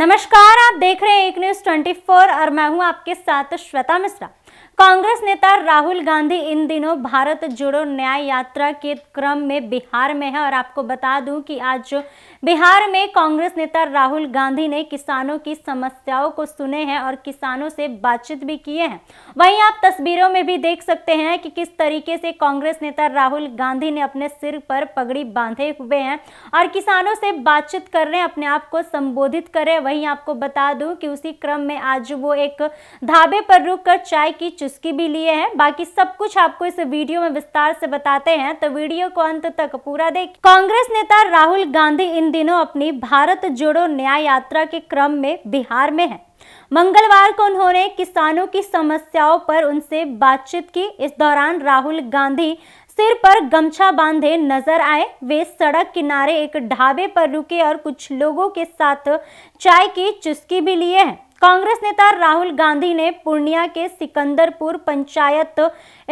नमस्कार आप देख रहे हैं एक न्यूज 24 और मैं हूं आपके साथ श्वेता मिश्रा कांग्रेस नेता राहुल गांधी इन दिनों भारत जोड़ो न्याय यात्रा के क्रम में बिहार में है और आपको बता दूं कि आज बिहार में कांग्रेस नेता राहुल गांधी ने किसानों की समस्याओं को सुने हैं और किसानों से बातचीत भी किए हैं वहीं आप तस्वीरों में भी देख सकते हैं कि किस तरीके से कांग्रेस नेता राहुल गांधी ने अपने सिर पर पगड़ी बांधे हुए हैं और किसानों से बातचीत कर रहे हैं अपने आप को संबोधित कर रहे हैं वहीं आपको बता दूँ कि उसी क्रम में आज वो एक ढाबे पर रुक चाय की चुस्की भी लिए हैं बाकी सब कुछ आपको इस वीडियो में विस्तार से बताते हैं तो वीडियो को अंत तक पूरा देख कांग्रेस नेता राहुल गांधी इन दिनों अपनी भारत जोड़ो न्याय यात्रा के क्रम में बिहार में है मंगलवार को उन्होंने किसानों की समस्याओं पर उनसे बातचीत की इस दौरान राहुल गांधी सिर पर गमछा बांधे नजर आए वे सड़क किनारे एक ढाबे पर रुके और कुछ लोगों के साथ चाय की चुस्की भी लिए हैं कांग्रेस नेता राहुल गांधी ने पूर्णिया के सिकंदरपुर पंचायत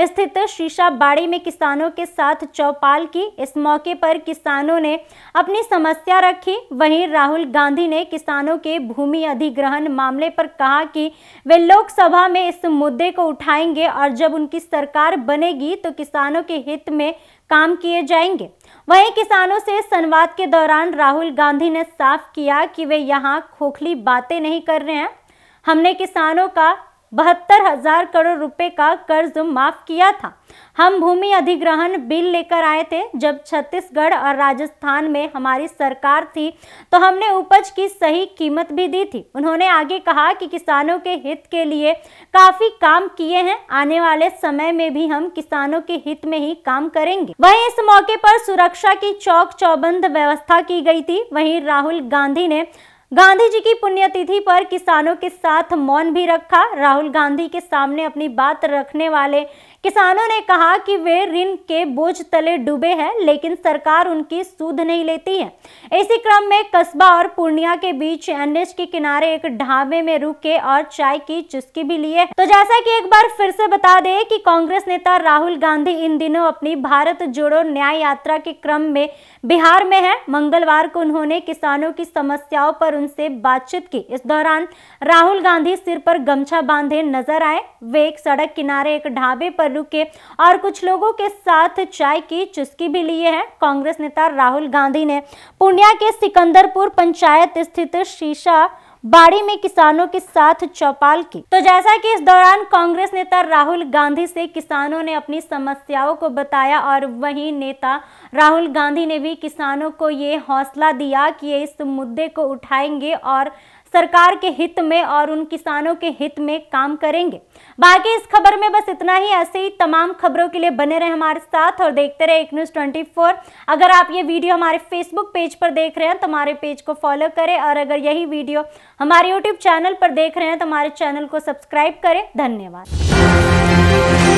स्थित शीशाबाड़ी में किसानों के साथ चौपाल की इस मौके पर किसानों ने अपनी समस्या रखी वहीं राहुल गांधी ने किसानों के भूमि अधिग्रहण मामले पर कहा कि वे लोकसभा में इस मुद्दे को उठाएंगे और जब उनकी सरकार बनेगी तो किसानों के हित में काम किए जाएंगे वहीं किसानों से संवाद के दौरान राहुल गांधी ने साफ किया कि वे यहां खोखली बातें नहीं कर रहे हैं हमने किसानों का बहत्तर हजार करोड़ रुपए का कर्ज माफ किया था हम भूमि अधिग्रहण बिल लेकर आए थे जब छत्तीसगढ़ और राजस्थान में हमारी सरकार थी तो हमने उपज की सही कीमत भी दी थी उन्होंने आगे कहा कि किसानों के हित के लिए काफी काम किए हैं आने वाले समय में भी हम किसानों के हित में ही काम करेंगे वहीं इस मौके पर सुरक्षा की चौक चौबंद व्यवस्था की गई थी वहीं राहुल गांधी ने गांधी जी की पुण्यतिथि पर किसानों के साथ मौन भी रखा राहुल गांधी के सामने अपनी बात रखने वाले किसानों ने कहा कि वे ऋण के बोझ तले डूबे हैं लेकिन सरकार उनकी सूद नहीं लेती है इसी क्रम में कस्बा और पूर्णिया के बीच एनएच के किनारे एक ढाबे में रुके और चाय की चुस्की भी लिए तो जैसा कि एक बार फिर से बता दें कि कांग्रेस नेता राहुल गांधी इन दिनों अपनी भारत जोड़ो न्याय यात्रा के क्रम में बिहार में है मंगलवार को उन्होंने किसानों की समस्याओं पर उनसे बातचीत की इस दौरान राहुल गांधी सिर पर गमछा बांधे नजर आए वे एक सड़क किनारे एक ढाबे पर पर रुके और कुछ लोगों के साथ चाय की चुस्की भी लिए हैं कांग्रेस नेता राहुल गांधी ने पूर्णिया के सिकंदरपुर पंचायत स्थित शीशा बाड़ी में किसानों के साथ चौपाल की तो जैसा कि इस दौरान कांग्रेस नेता राहुल गांधी से किसानों ने अपनी समस्याओं को बताया और वहीं नेता राहुल गांधी ने भी किसानों को ये हौसला दिया कि ये इस मुद्दे को उठाएंगे और सरकार के हित में और उन किसानों के हित में काम करेंगे बाकी इस खबर में बस इतना ही ऐसे ही तमाम खबरों के लिए बने रहे हमारे साथ और देखते रहे एक न्यूज़ ट्वेंटी अगर आप ये वीडियो हमारे फेसबुक पेज पर देख रहे हैं तो हमारे पेज को फॉलो करें और अगर यही वीडियो हमारे यूट्यूब चैनल पर देख रहे हैं तो हमारे चैनल को सब्सक्राइब करें धन्यवाद